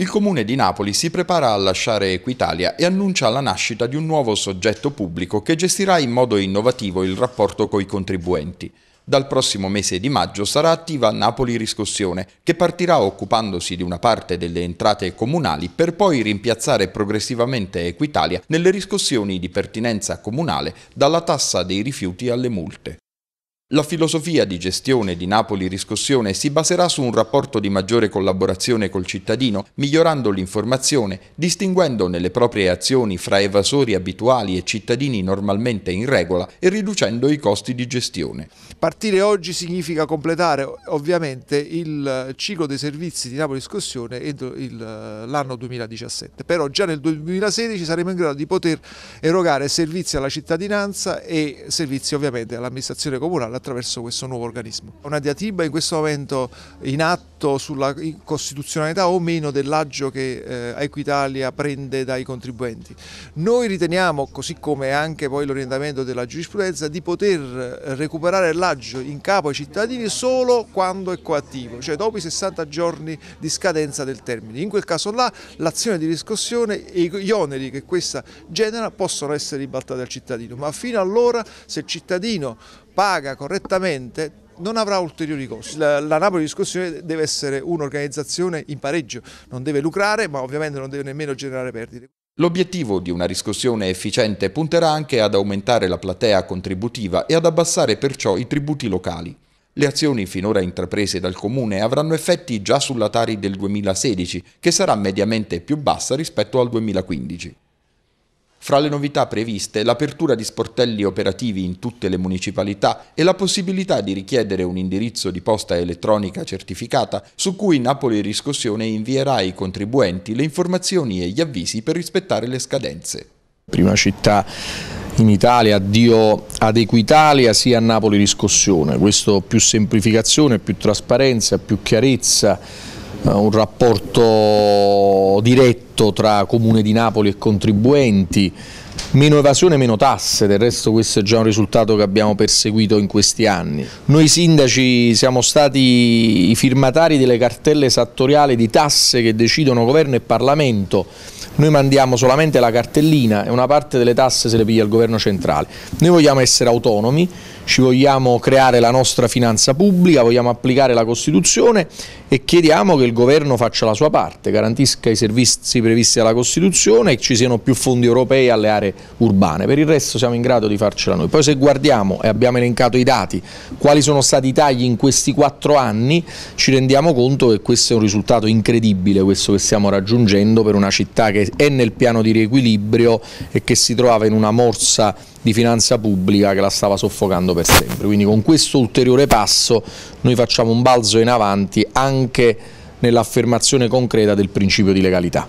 Il comune di Napoli si prepara a lasciare Equitalia e annuncia la nascita di un nuovo soggetto pubblico che gestirà in modo innovativo il rapporto coi contribuenti. Dal prossimo mese di maggio sarà attiva Napoli Riscossione, che partirà occupandosi di una parte delle entrate comunali per poi rimpiazzare progressivamente Equitalia nelle riscossioni di pertinenza comunale dalla tassa dei rifiuti alle multe. La filosofia di gestione di Napoli Riscossione si baserà su un rapporto di maggiore collaborazione col cittadino, migliorando l'informazione, distinguendo nelle proprie azioni fra evasori abituali e cittadini normalmente in regola e riducendo i costi di gestione. Partire oggi significa completare ovviamente il ciclo dei servizi di Napoli Riscossione entro l'anno 2017, però già nel 2016 saremo in grado di poter erogare servizi alla cittadinanza e servizi ovviamente all'amministrazione comunale attraverso questo nuovo organismo. Una diatriba in questo momento in atto sulla costituzionalità o meno dell'aggio che eh, Equitalia prende dai contribuenti. Noi riteniamo, così come anche poi l'orientamento della giurisprudenza, di poter recuperare l'aggio in capo ai cittadini solo quando è coattivo, cioè dopo i 60 giorni di scadenza del termine. In quel caso là l'azione di riscossione e gli oneri che questa genera possono essere ribaltati al cittadino, ma fino allora se il cittadino paga correttamente non avrà ulteriori costi. La, la Napoli discussione deve essere un'organizzazione in pareggio, non deve lucrare ma ovviamente non deve nemmeno generare perdite. L'obiettivo di una riscossione efficiente punterà anche ad aumentare la platea contributiva e ad abbassare perciò i tributi locali. Le azioni finora intraprese dal Comune avranno effetti già sulla Tari del 2016, che sarà mediamente più bassa rispetto al 2015. Fra le novità previste, l'apertura di sportelli operativi in tutte le municipalità e la possibilità di richiedere un indirizzo di posta elettronica certificata su cui Napoli Riscossione invierà ai contribuenti le informazioni e gli avvisi per rispettare le scadenze. Prima città in Italia, addio ad Equitalia sia a Napoli Riscossione, questo più semplificazione, più trasparenza, più chiarezza eh, un rapporto diretto tra Comune di Napoli e contribuenti, Meno evasione, meno tasse, del resto questo è già un risultato che abbiamo perseguito in questi anni. Noi sindaci siamo stati i firmatari delle cartelle esattoriali di tasse che decidono governo e Parlamento. Noi mandiamo solamente la cartellina e una parte delle tasse se le piglia il governo centrale. Noi vogliamo essere autonomi, ci vogliamo creare la nostra finanza pubblica, vogliamo applicare la Costituzione e chiediamo che il governo faccia la sua parte, garantisca i servizi previsti dalla Costituzione e ci siano più fondi europei alle aree urbane, per il resto siamo in grado di farcela noi. Poi se guardiamo e abbiamo elencato i dati, quali sono stati i tagli in questi quattro anni, ci rendiamo conto che questo è un risultato incredibile, questo che stiamo raggiungendo per una città che è nel piano di riequilibrio e che si trovava in una morsa di finanza pubblica che la stava soffocando per sempre. Quindi con questo ulteriore passo noi facciamo un balzo in avanti anche nell'affermazione concreta del principio di legalità.